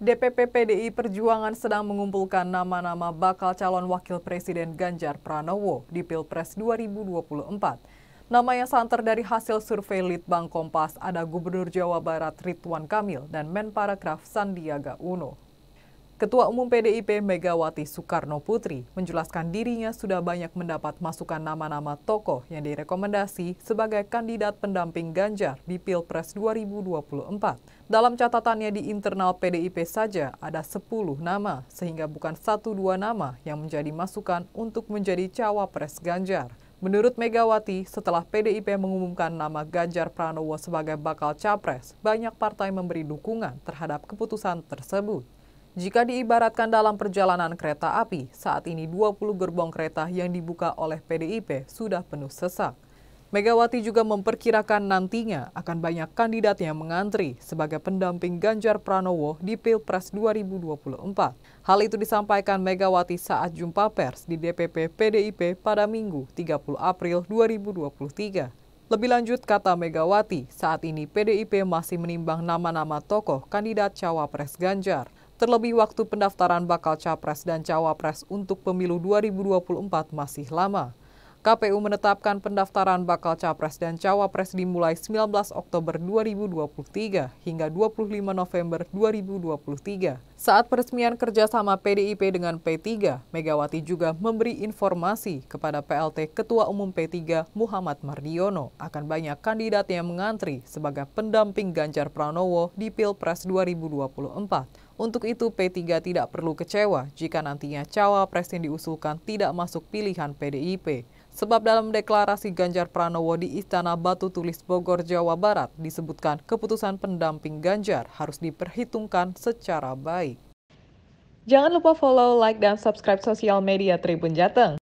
DPP PDI Perjuangan sedang mengumpulkan nama-nama bakal calon wakil presiden Ganjar Pranowo di Pilpres 2024. Nama yang santer dari hasil survei Litbang Kompas ada Gubernur Jawa Barat Ridwan Kamil dan Menparekraf Sandiaga Uno. Ketua Umum PDIP Megawati Soekarno Putri menjelaskan dirinya sudah banyak mendapat masukan nama-nama tokoh yang direkomendasi sebagai kandidat pendamping Ganjar di Pilpres 2024. Dalam catatannya di internal PDIP saja ada 10 nama, sehingga bukan satu dua nama yang menjadi masukan untuk menjadi cawapres Ganjar. Menurut Megawati, setelah PDIP mengumumkan nama Ganjar Pranowo sebagai bakal capres, banyak partai memberi dukungan terhadap keputusan tersebut. Jika diibaratkan dalam perjalanan kereta api, saat ini 20 gerbong kereta yang dibuka oleh PDIP sudah penuh sesak. Megawati juga memperkirakan nantinya akan banyak kandidat yang mengantri sebagai pendamping Ganjar Pranowo di Pilpres 2024. Hal itu disampaikan Megawati saat jumpa pers di DPP PDIP pada Minggu 30 April 2023. Lebih lanjut, kata Megawati, saat ini PDIP masih menimbang nama-nama tokoh kandidat cawapres Ganjar. Terlebih waktu pendaftaran bakal capres dan cawapres untuk pemilu 2024 masih lama. KPU menetapkan pendaftaran bakal capres dan cawapres dimulai 19 Oktober 2023 hingga 25 November 2023. Saat peresmian kerjasama PDIP dengan P3, Megawati juga memberi informasi kepada PLT Ketua Umum P3 Muhammad Mardiono akan banyak kandidat yang mengantri sebagai pendamping Ganjar Pranowo di Pilpres 2024. Untuk itu P3 tidak perlu kecewa jika nantinya cawapres yang diusulkan tidak masuk pilihan PDIP. Sebab dalam deklarasi Ganjar Pranowo di Istana Batu Tulis Bogor, Jawa Barat disebutkan keputusan pendamping Ganjar harus diperhitungkan secara baik. Jangan lupa follow, like, dan subscribe sosial media Tribun Jateng.